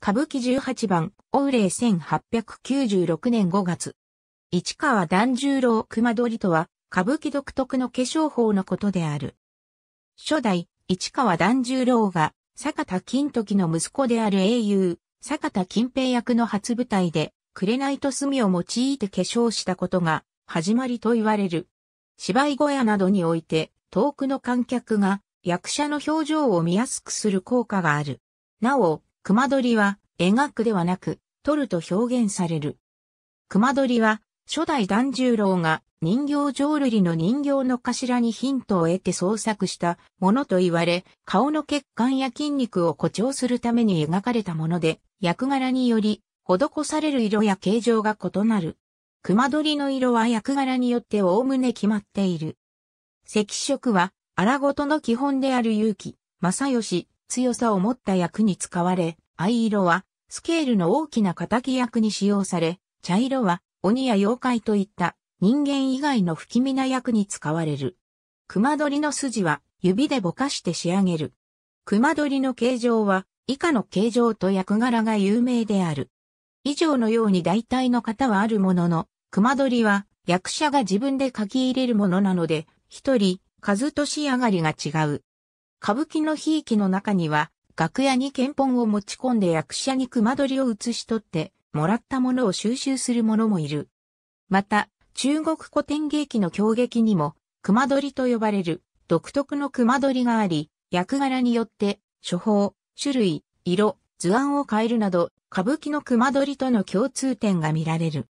歌舞伎十八番、オ霊千八1896年5月。市川團十郎熊取とは、歌舞伎独特の化粧法のことである。初代、市川團十郎が、坂田金時の息子である英雄、坂田金平役の初舞台で、紅と墨を用いて化粧したことが、始まりと言われる。芝居小屋などにおいて、遠くの観客が、役者の表情を見やすくする効果がある。なお、熊取は描くではなく、撮ると表現される。熊取は、初代團十郎が人形浄瑠璃の人形の頭にヒントを得て創作したものと言われ、顔の血管や筋肉を誇張するために描かれたもので、役柄により、施される色や形状が異なる。熊取の色は役柄によっておおむね決まっている。赤色は、荒事の基本である勇気、正義、強さを持った役に使われ、藍色はスケールの大きな仇役に使用され、茶色は鬼や妖怪といった人間以外の不気味な役に使われる。熊取の筋は指でぼかして仕上げる。熊取の形状は以下の形状と役柄が有名である。以上のように大体の方はあるものの、熊取は役者が自分で書き入れるものなので、一人、数と仕上がりが違う。歌舞伎の悲劇の中には、楽屋に剣本を持ち込んで役者に熊取を写し取って、もらったものを収集する者もいる。また、中国古典芸の狂劇にも、熊取と呼ばれる独特の熊取があり、役柄によって、処方、種類、色、図案を変えるなど、歌舞伎の熊取との共通点が見られる。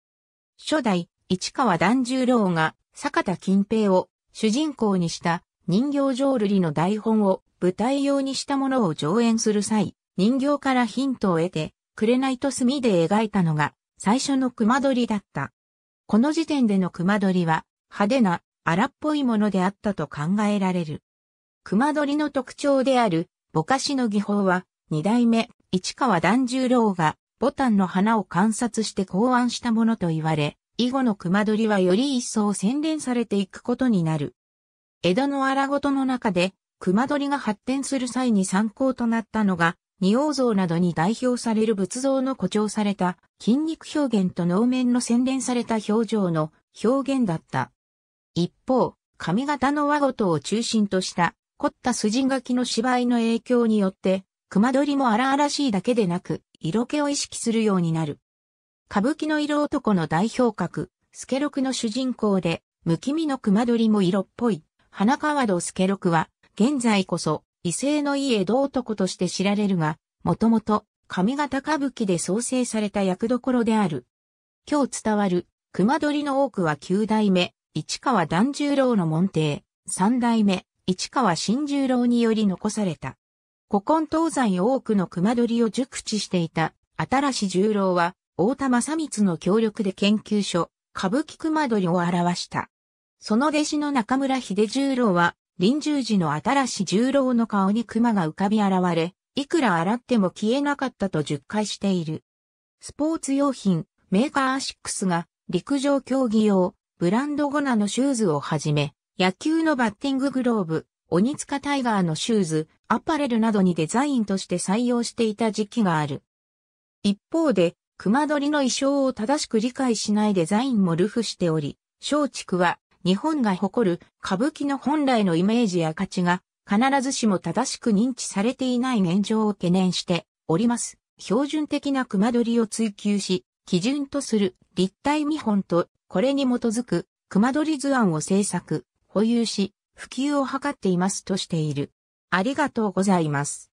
初代、市川團十郎が、坂田金平を主人公にした人形浄瑠璃の台本を舞台用にしたものを上演する際、人形からヒントを得て、くれないと墨で描いたのが最初の熊取だった。この時点での熊取は派手な荒っぽいものであったと考えられる。熊取の特徴であるぼかしの技法は、二代目市川團十郎がボタンの花を観察して考案したものと言われ、以後の熊取はより一層洗練されていくことになる。枝の荒ごとの中で、熊取が発展する際に参考となったのが、仁王像などに代表される仏像の誇張された筋肉表現と能面の洗練された表情の表現だった。一方、髪型の和事を中心とした凝った筋書きの芝居の影響によって、熊取も荒々しいだけでなく、色気を意識するようになる。歌舞伎の色男の代表格、スケロクの主人公で、無気味の熊取も色っぽい。花川戸助六は、現在こそ、威勢のいい江戸男として知られるが、もともと、上方歌舞伎で創生された役どころである。今日伝わる、熊取の多くは九代目、市川團十郎の門弟、三代目、市川新十郎により残された。古今東西多くの熊取を熟知していた、新し十郎は、大田正光の協力で研究所、歌舞伎熊取を表した。その弟子の中村秀十郎は、臨終時の新し十郎の顔に熊が浮かび現れ、いくら洗っても消えなかったと述回している。スポーツ用品、メーカーアシックスが、陸上競技用、ブランドゴナのシューズをはじめ、野球のバッティンググローブ、鬼塚タイガーのシューズ、アパレルなどにデザインとして採用していた時期がある。一方で、熊取の衣装を正しく理解しないデザインも流布しており、松竹は日本が誇る歌舞伎の本来のイメージや価値が必ずしも正しく認知されていない現状を懸念しております。標準的な熊取りを追求し、基準とする立体見本とこれに基づく熊取図案を制作、保有し、普及を図っていますとしている。ありがとうございます。